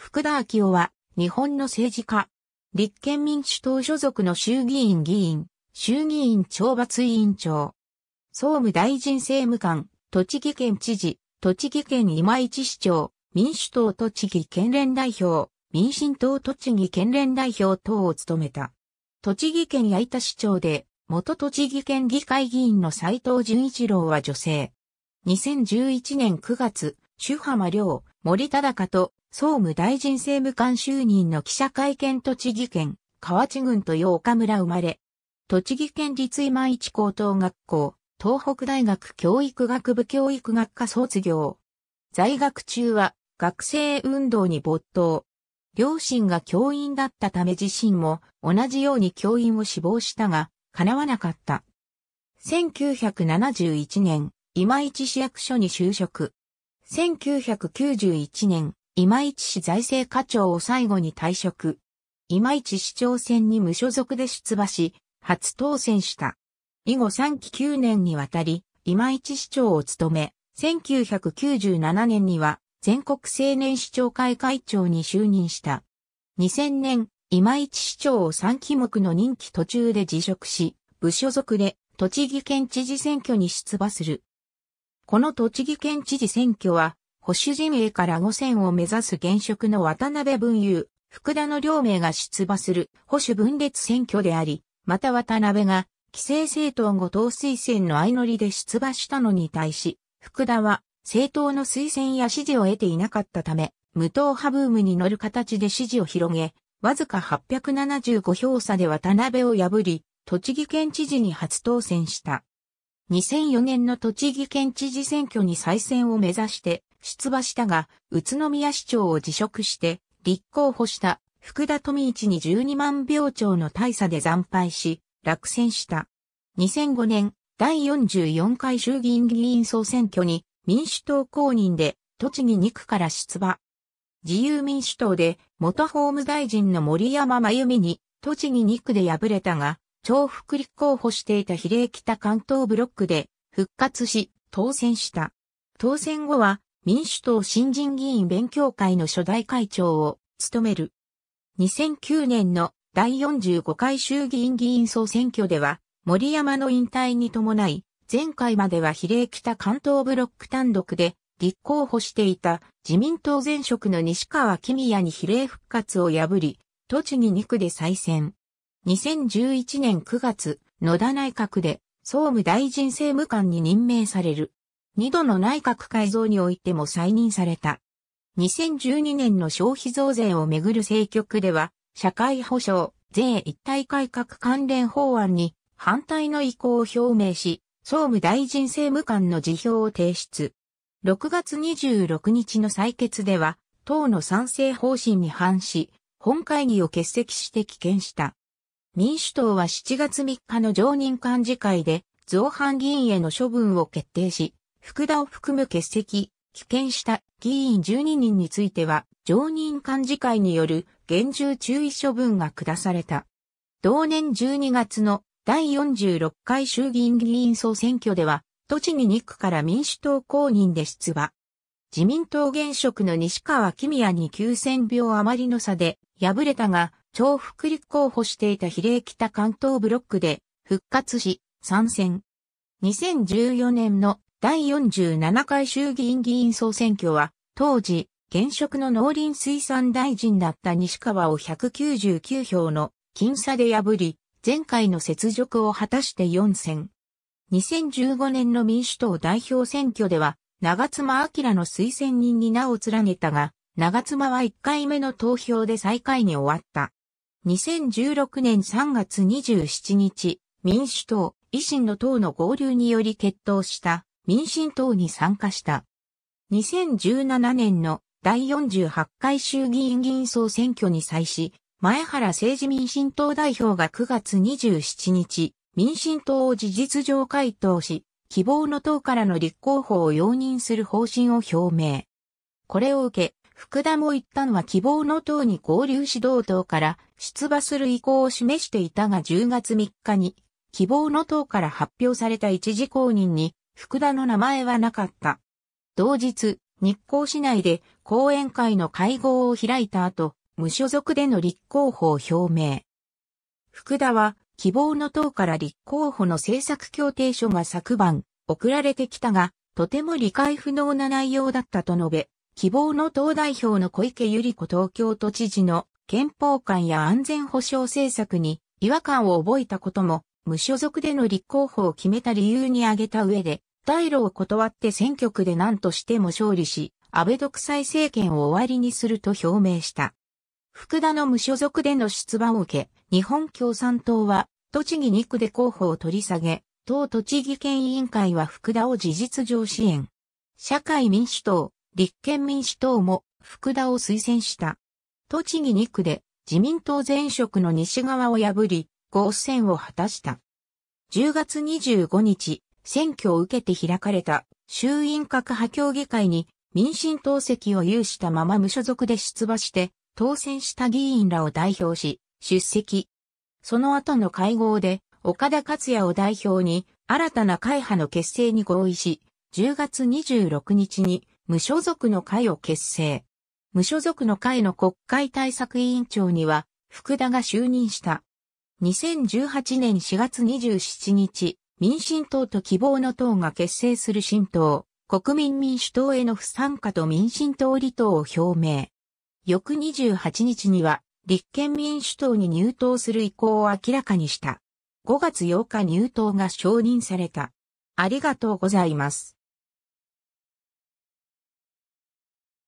福田昭夫は、日本の政治家。立憲民主党所属の衆議院議員、衆議院懲罰委員長。総務大臣政務官、栃木県知事、栃木県今市市長、民主党栃木県連代表、民進党栃木県連代表等を務めた。栃木県矢板市長で、元栃木県議会議員の斉藤淳一郎は女性。2011年9月、朱浜良、森忠と総務大臣政務官就任の記者会見栃木県、河内郡八岡村生まれ。栃木県立今市高等学校、東北大学教育学部教育学科卒業。在学中は学生運動に没頭。両親が教員だったため自身も同じように教員を志望したが、叶わなかった。1971年、今市市役所に就職。1991年、今市市財政課長を最後に退職。今市市長選に無所属で出馬し、初当選した。以後3期9年にわたり、今市市長を務め、1997年には全国青年市長会会長に就任した。2000年、今市市長を3期目の任期途中で辞職し、無所属で栃木県知事選挙に出馬する。この栃木県知事選挙は、保守陣営から5選を目指す現職の渡辺文雄、福田の両名が出馬する保守分裂選挙であり、また渡辺が、規制政党後党推薦の相乗りで出馬したのに対し、福田は政党の推薦や支持を得ていなかったため、無党派ブームに乗る形で支持を広げ、わずか875票差で渡辺を破り、栃木県知事に初当選した。2004年の栃木県知事選挙に再選を目指して出馬したが、宇都宮市長を辞職して、立候補した福田富一に12万票超の大差で惨敗し、落選した。2005年、第44回衆議院議員総選挙に民主党公認で栃木2区から出馬。自由民主党で元法務大臣の森山真由美に栃木2区で敗れたが、重複立候補していた比例北関東ブロックで復活し当選した。当選後は民主党新人議員勉強会の初代会長を務める。2009年の第45回衆議院議員総選挙では、森山の引退に伴い、前回までは比例北関東ブロック単独で立候補していた自民党前職の西川公也に比例復活を破り、栃木2区で再選。2011年9月、野田内閣で総務大臣政務官に任命される。2度の内閣改造においても再任された。2012年の消費増税をめぐる政局では、社会保障、税一体改革関連法案に反対の意向を表明し、総務大臣政務官の辞表を提出。6月26日の採決では、党の賛成方針に反し、本会議を欠席して棄権した。民主党は7月3日の常任幹事会で、造反議員への処分を決定し、福田を含む欠席、棄権した議員12人については、常任幹事会による厳重注意処分が下された。同年12月の第46回衆議院議員総選挙では、栃木2区から民主党公認で出馬。自民党現職の西川公也に9000票余りの差で敗れたが、重複立候補していた比例北関東ブロックで復活し参戦。2014年の第47回衆議院議員総選挙は、当時、現職の農林水産大臣だった西川を199票の僅差で破り、前回の雪辱を果たして4選。2015年の民主党代表選挙では、長妻明の推薦人に名を連ねたが、長妻は1回目の投票で最下位に終わった。2016年3月27日、民主党、維新の党の合流により決闘した民進党に参加した。2017年の第48回衆議院議員総選挙に際し、前原政治民進党代表が9月27日、民進党を事実上回答し、希望の党からの立候補を容認する方針を表明。これを受け、福田も一旦は希望の党に合流指導党から出馬する意向を示していたが10月3日に希望の党から発表された一時公認に福田の名前はなかった。同日、日光市内で講演会の会合を開いた後、無所属での立候補を表明。福田は希望の党から立候補の政策協定書が昨晩送られてきたが、とても理解不能な内容だったと述べ、希望の党代表の小池百合子東京都知事の憲法官や安全保障政策に違和感を覚えたことも無所属での立候補を決めた理由に挙げた上で、退路を断って選挙区で何としても勝利し、安倍独裁政権を終わりにすると表明した。福田の無所属での出馬を受け、日本共産党は、栃木2区で候補を取り下げ、党栃木県委員会は福田を事実上支援。社会民主党、立憲民主党も福田を推薦した。栃木2区で自民党前職の西側を破り、合戦を果たした。10月25日、選挙を受けて開かれた衆院閣派協議会に民進党席を有したまま無所属で出馬して当選した議員らを代表し出席。その後の会合で岡田克也を代表に新たな会派の結成に合意し、10月26日に無所属の会を結成。無所属の会の国会対策委員長には福田が就任した。2018年4月27日、民進党と希望の党が結成する新党、国民民主党への不参加と民進党離党を表明。翌28日には、立憲民主党に入党する意向を明らかにした。5月8日入党が承認された。ありがとうございます。